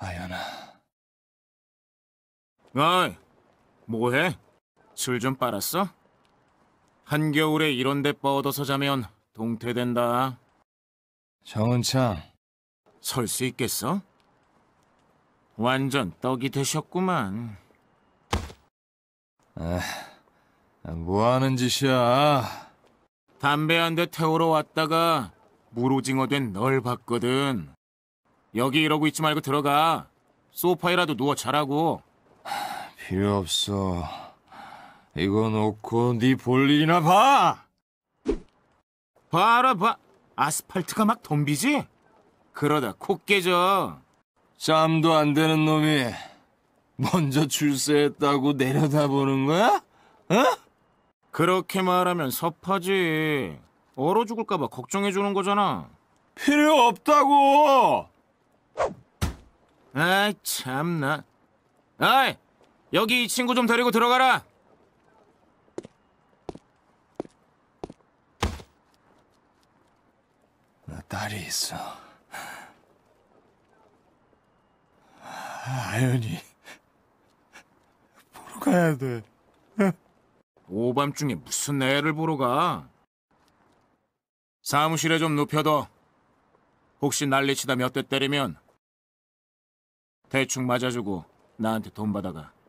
아연아. 어이, 뭐해? 술 좀 빨았어? 한겨울에 이런 데 뻗어서 자면 동태된다. 정은창. 설 수 있겠어? 완전 떡이 되셨구만. 에, 아, 뭐 하는 짓이야? 담배 한 대 태우러 왔다가 물오징어 된 널 봤거든. 여기 이러고 있지 말고 들어가. 소파에라도 누워 자라고. 필요 없어. 이거 놓고 네 볼일이나 봐. 봐라 봐. 아스팔트가 막 덤비지? 그러다 코 깨져. 짬도 안 되는 놈이 먼저 출세했다고 내려다보는 거야? 어? 그렇게 말하면 섭하지. 얼어 죽을까봐 걱정해주는 거잖아. 필요 없다고! 아이 참나. 아이 여기 이 친구 좀 데리고 들어가라. 나 딸이 있어. 아, 아연이 보러 가야 돼. 오밤중에 무슨 애를 보러 가? 사무실에 좀 눕혀둬. 혹시 난리치다 몇 대 때리면 대충 맞아주고 나한테 돈 받아가.